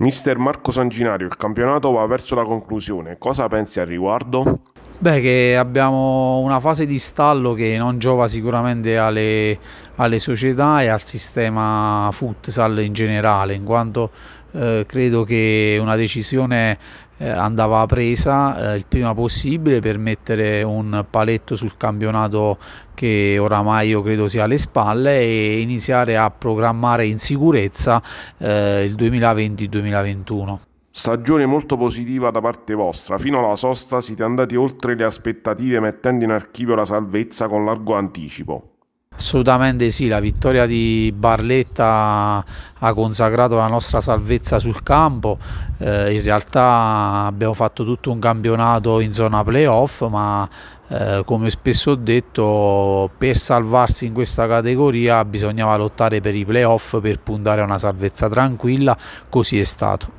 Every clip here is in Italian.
Mister Marco Sanginario, il campionato va verso la conclusione, cosa pensi al riguardo? Beh, che abbiamo una fase di stallo che non giova sicuramente alle, alle società e al sistema futsal in generale, in quanto eh, credo che una decisione eh, andava presa eh, il prima possibile per mettere un paletto sul campionato che oramai io credo sia alle spalle e iniziare a programmare in sicurezza eh, il 2020-2021. Stagione molto positiva da parte vostra, fino alla sosta siete andati oltre le aspettative mettendo in archivio la salvezza con largo anticipo. Assolutamente sì, la vittoria di Barletta ha consacrato la nostra salvezza sul campo, eh, in realtà abbiamo fatto tutto un campionato in zona playoff ma eh, come spesso ho detto per salvarsi in questa categoria bisognava lottare per i playoff per puntare a una salvezza tranquilla, così è stato.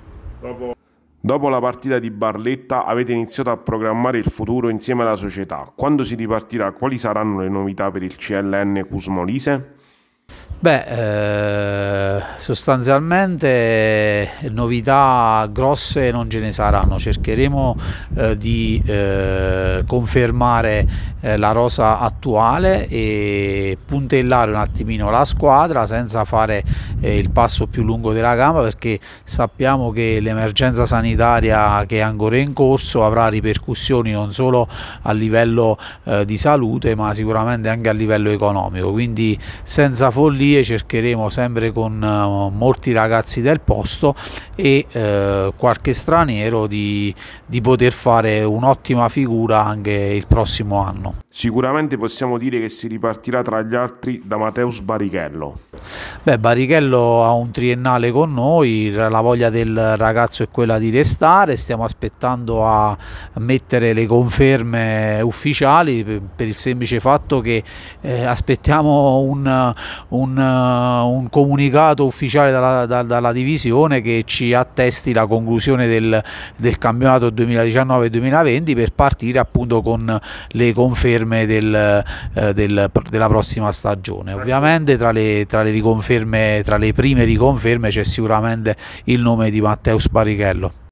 Dopo la partita di Barletta avete iniziato a programmare il futuro insieme alla società. Quando si ripartirà, quali saranno le novità per il CLN Cusmolise? Beh, eh, sostanzialmente novità grosse non ce ne saranno, cercheremo eh, di eh, confermare eh, la rosa attuale e puntellare un attimino la squadra senza fare eh, il passo più lungo della gamba perché sappiamo che l'emergenza sanitaria che è ancora in corso avrà ripercussioni non solo a livello eh, di salute ma sicuramente anche a livello economico quindi senza follie cercheremo sempre con eh, molti ragazzi del posto e eh, qualche straniero di, di poter fare un'ottima figura anche il prossimo anno. Sicuramente possiamo dire che si ripartirà tra gli altri da Matteo Sbarichello. Beh, Barichello ha un triennale con noi, la voglia del ragazzo è quella di restare, stiamo aspettando a mettere le conferme ufficiali per il semplice fatto che eh, aspettiamo un, un, un, comunicato ufficiale dalla, da, dalla, divisione che ci attesti la conclusione del, del campionato 2019-2020 per partire appunto con le conferme del, eh, del, della prossima stagione. Ovviamente tra le, tra le le riconferme, tra le prime riconferme c'è sicuramente il nome di Matteo Sparichello.